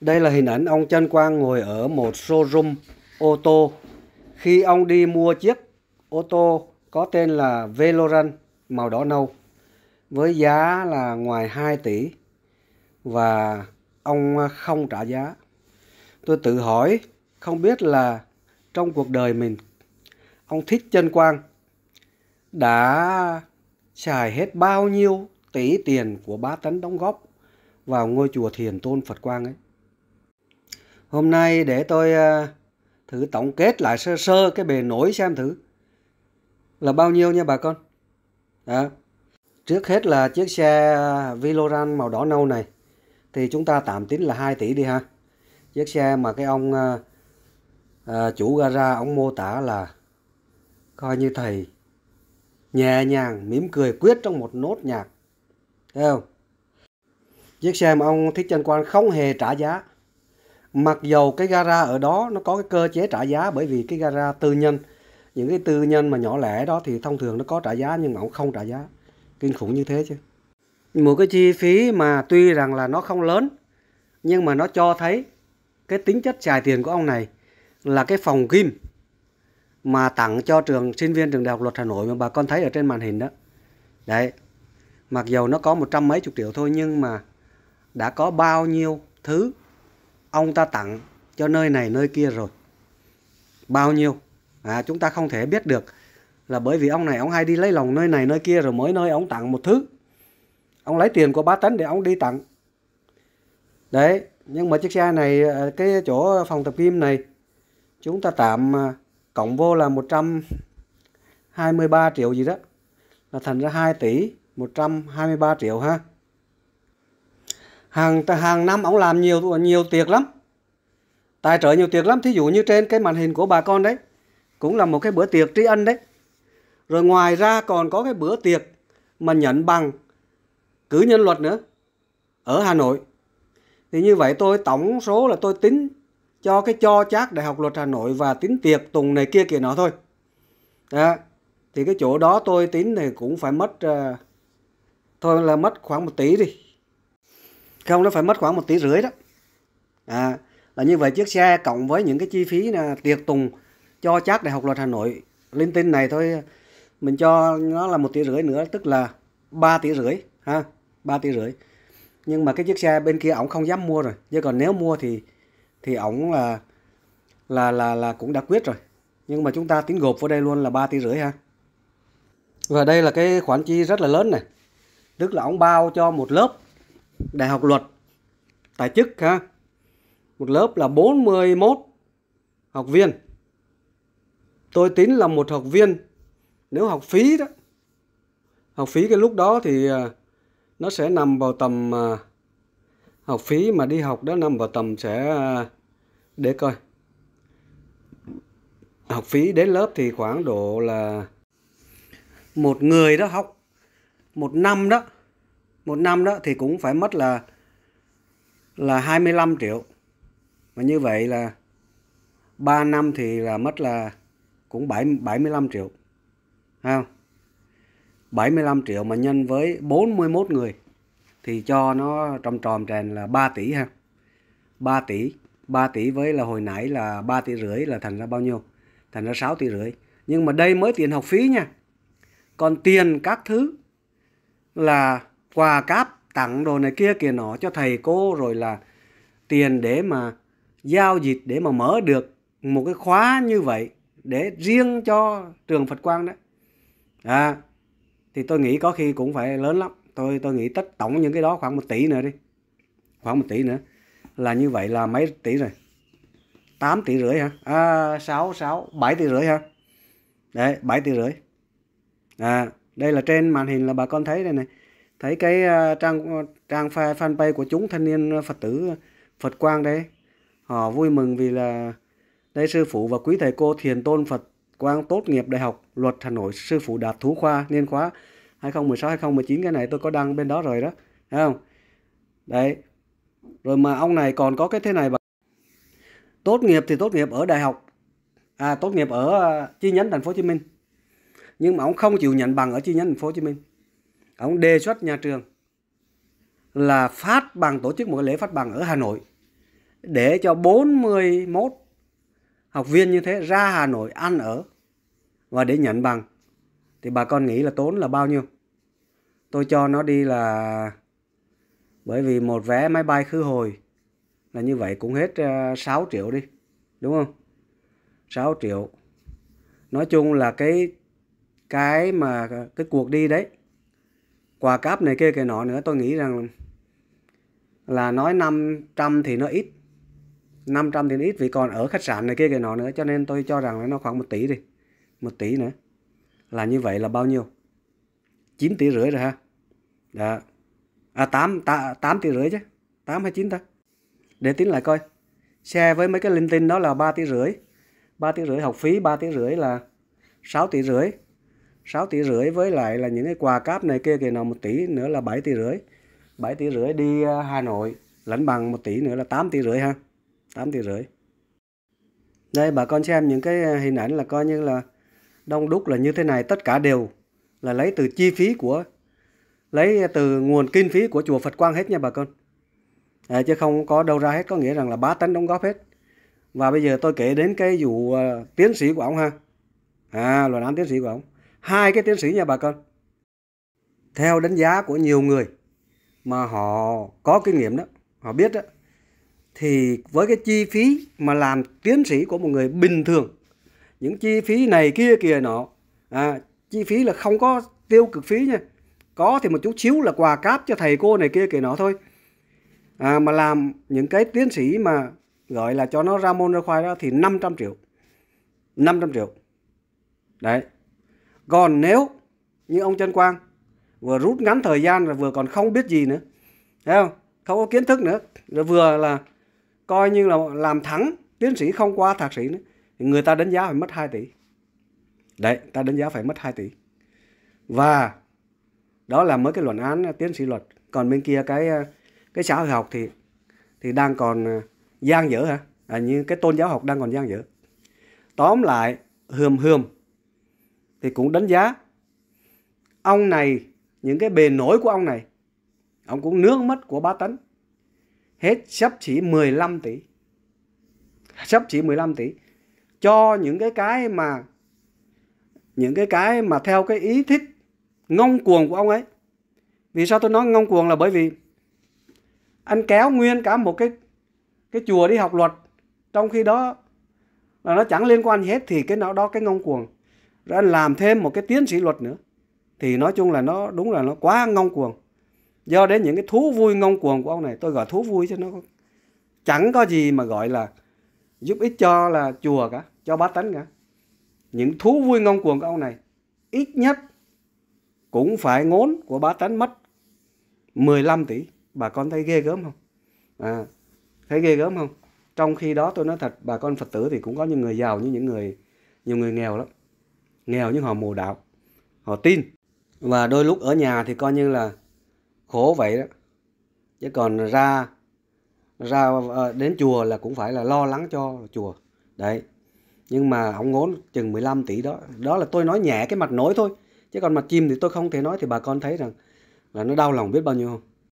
Đây là hình ảnh ông Trân Quang ngồi ở một showroom ô tô khi ông đi mua chiếc ô tô có tên là Veloran màu đỏ nâu với giá là ngoài 2 tỷ và ông không trả giá. Tôi tự hỏi không biết là trong cuộc đời mình ông Thích Trân Quang đã xài hết bao nhiêu tỷ tiền của bá tấn đóng góp vào ngôi chùa Thiền Tôn Phật Quang ấy. Hôm nay để tôi ờ, thử tổng kết lại sơ sơ cái bề nổi xem thử là bao nhiêu nha bà con. Đó. Trước hết là chiếc xe ờ, Viloran màu đỏ nâu này thì chúng ta tạm tính là 2 tỷ đi ha. Chiếc xe mà cái ông à, chủ gara ông mô tả là coi như thầy nhẹ nhàng mỉm cười quyết trong một nốt nhạc. Thấy không? Chiếc xe mà ông Thích chân Quan không hề trả giá mặc dầu cái gara ở đó nó có cái cơ chế trả giá bởi vì cái gara tư nhân những cái tư nhân mà nhỏ lẻ đó thì thông thường nó có trả giá nhưng mà cũng không trả giá kinh khủng như thế chứ một cái chi phí mà tuy rằng là nó không lớn nhưng mà nó cho thấy cái tính chất xài tiền của ông này là cái phòng gym mà tặng cho trường sinh viên trường đại học luật Hà Nội mà bà con thấy ở trên màn hình đó đấy mặc dầu nó có một trăm mấy chục triệu thôi nhưng mà đã có bao nhiêu thứ ông ta tặng cho nơi này nơi kia rồi bao nhiêu à, chúng ta không thể biết được là bởi vì ông này ông hay đi lấy lòng nơi này nơi kia rồi mỗi nơi ông tặng một thứ ông lấy tiền của bá tấn để ông đi tặng đấy nhưng mà chiếc xe này à, cái chỗ phòng tập gym này chúng ta tạm à, cộng vô là 123 triệu gì đó là thành ra 2 tỷ 123 triệu ha hàng hàng năm ông làm nhiều nhiều tiệc lắm tài trợ nhiều tiệc lắm thí dụ như trên cái màn hình của bà con đấy cũng là một cái bữa tiệc tri ân đấy rồi ngoài ra còn có cái bữa tiệc mà nhận bằng cử nhân luật nữa ở Hà Nội thì như vậy tôi tổng số là tôi tính cho cái cho chác Đại học Luật Hà Nội và tính tiệc tùng này kia kia nọ thôi. Đó. Thì cái chỗ đó tôi tính thì cũng phải mất uh, thôi là mất khoảng một tỷ đi không nó phải mất khoảng một tỷ rưỡi đó à, là như vậy chiếc xe cộng với những cái chi phí là tiệc tùng cho chắc đại học luật hà nội linh tinh này thôi mình cho nó là một tỷ rưỡi nữa tức là 3 tỷ rưỡi ha 3 tỷ rưỡi nhưng mà cái chiếc xe bên kia ổng không dám mua rồi chứ còn nếu mua thì thì ổng là là là là cũng đã quyết rồi nhưng mà chúng ta tính gộp vào đây luôn là 3 tỷ rưỡi ha và đây là cái khoản chi rất là lớn này tức là ổng bao cho một lớp đại học luật tài chức ha một lớp là 41 học viên tôi tính là một học viên nếu học phí đó học phí cái lúc đó thì à, nó sẽ nằm vào tầm à, học phí mà đi học đó nằm vào tầm sẽ à, để coi học phí đến lớp thì khoảng độ là một người đó học một năm đó một năm đó thì cũng phải mất là là 25 triệu mà như vậy là 3 năm thì là mất là cũng 7, 75 triệu không 75 triệu mà nhân với 41 người thì cho nó tròn tròn tràn là 3 tỷ ha 3 tỷ 3 tỷ với là hồi nãy là 3 tỷ rưỡi là thành ra bao nhiêu thành ra 6 tỷ rưỡi nhưng mà đây mới tiền học phí nha còn tiền các thứ là quà cáp tặng đồ này kia kìa nọ cho thầy cô rồi là tiền để mà giao dịch để mà mở được một cái khóa như vậy để riêng cho trường Phật Quang đấy à thì tôi nghĩ có khi cũng phải lớn lắm tôi tôi nghĩ tất tổng những cái đó khoảng một tỷ nữa đi khoảng một tỷ nữa là như vậy là mấy tỷ rồi 8 tỷ rưỡi hả à, 6 6 7 tỷ rưỡi hả đấy 7 tỷ rưỡi à đây là trên màn hình là bà con thấy đây này thấy cái ờ, trang ờ, trang fanpage của chúng thanh niên ờ, Phật tử Phật Quang đấy họ vui mừng vì là đây sư phụ và quý thầy cô thiền tôn Phật Quang tốt nghiệp đại học luật Hà Nội sư phụ đạt thú khoa niên khóa 2016 2019 cái này tôi có đăng bên đó rồi đó thấy không đấy rồi mà ông này còn có cái thế này bằng tốt nghiệp thì tốt nghiệp ở đại học à tốt nghiệp ở chi nhánh thành phố Hồ Chí Minh nhưng mà ông không chịu nhận bằng ở chi nhánh thành phố Hồ Chí Minh ông đề xuất nhà trường là phát bằng tổ chức một lễ phát bằng ở Hà Nội để cho 41 học viên như thế ra Hà Nội ăn ở và để nhận bằng thì bà con nghĩ là tốn là bao nhiêu tôi cho nó đi là bởi vì một vé máy bay khứ hồi là như vậy cũng hết 6 ờ, triệu đi đúng không 6 triệu nói chung là cái cái mà cái cuộc đi đấy quà cáp này kia kìa nọ nữa tôi nghĩ rằng là nói 500 thì nó ít 500 thì nó ít vì còn ở khách sạn này kia kìa nọ nữa cho nên tôi cho rằng là nó khoảng 1 tỷ đi 1 tỷ nữa là như vậy là bao nhiêu 9 tỷ rưỡi rồi ha Đó. Dạ. à 8, 8, 8 tỷ rưỡi chứ 8 hay 9 ta để tính lại coi xe với mấy cái linh tinh đó là 3 tỷ rưỡi 3 tỷ rưỡi học phí 3 tỷ rưỡi là 6 tỷ rưỡi 6 tỷ rưỡi với lại là những cái quà cáp này kia kìa nào 1 tỷ nữa là 7 tỷ rưỡi 7 tỷ rưỡi đi à, Hà Nội lẫn bằng 1 tỷ nữa là 8 tỷ rưỡi ha 8 tỷ rưỡi đây bà con xem những cái à, hình ảnh là coi như là đông đúc là như thế này tất cả đều là lấy từ chi phí của lấy từ nguồn kinh phí của chùa Phật Quang hết nha bà con à, chứ không có đâu ra hết có nghĩa rằng là bá tánh đóng góp hết và bây giờ tôi kể đến cái vụ uh, tiến sĩ của ông ha à luận án tiến sĩ của ông hai cái tiến sĩ nha bà con theo đánh giá của nhiều người mà họ có kinh nghiệm đó họ biết đó thì với cái chi phí mà làm tiến sĩ của một người bình thường những chi phí này kia kìa nọ à, chi phí là không có tiêu cực phí nha có thì một chút xíu là quà cáp cho thầy cô này kia kìa nọ thôi à, mà làm những cái tiến sĩ mà gọi là cho nó ra môn ra khoai đó thì 500 triệu 500 triệu đấy còn nếu như ông Trân Quang vừa rút ngắn thời gian rồi vừa còn không biết gì nữa thấy không không có kiến thức nữa rồi vừa là coi như là làm thắng tiến sĩ không qua thạc sĩ nữa người ta đánh giá phải mất 2 tỷ đấy ta đánh giá phải mất 2 tỷ và đó là mới cái luận án à, tiến sĩ luật còn bên kia cái à, cái xã hội học thì thì đang còn à, gian dở hả à, như cái tôn giáo học đang còn gian dở tóm lại hườm hườm thì cũng đánh giá ông này những cái bề nổi của ông này ông cũng nước mất của bá tánh hết sắp chỉ 15 tỷ sắp chỉ 15 tỷ cho những cái cái mà những cái cái mà theo cái ý thích ngông cuồng của ông ấy vì sao tôi nói ngông cuồng là bởi vì anh kéo nguyên cả một cái cái chùa đi học luật trong khi đó là nó chẳng liên quan gì hết thì cái nào đó cái ngông cuồng đã làm thêm một cái tiến sĩ luật nữa thì nói chung là nó đúng là nó quá ngông cuồng do đến những cái thú vui ngông cuồng của ông này tôi gọi thú vui cho nó chẳng có gì mà gọi là giúp ích cho là chùa cả cho bá tánh cả những thú vui ngông cuồng của ông này ít nhất cũng phải ngốn của bá tánh mất 15 tỷ bà con thấy ghê gớm không à, thấy ghê gớm không trong khi đó tôi nói thật bà con phật tử thì cũng có những người giàu như những người nhiều người nghèo lắm nghèo nhưng họ mù đạo họ tin và đôi lúc ở nhà thì coi như là khổ vậy đó chứ còn ra ra ờ, đến chùa là cũng phải là lo lắng cho chùa đấy nhưng mà ông ngốn chừng 15 tỷ đó đó là tôi nói nhẹ cái mặt nổi thôi chứ còn mặt chim thì tôi không thể nói thì bà con thấy rằng là nó đau lòng biết bao nhiêu không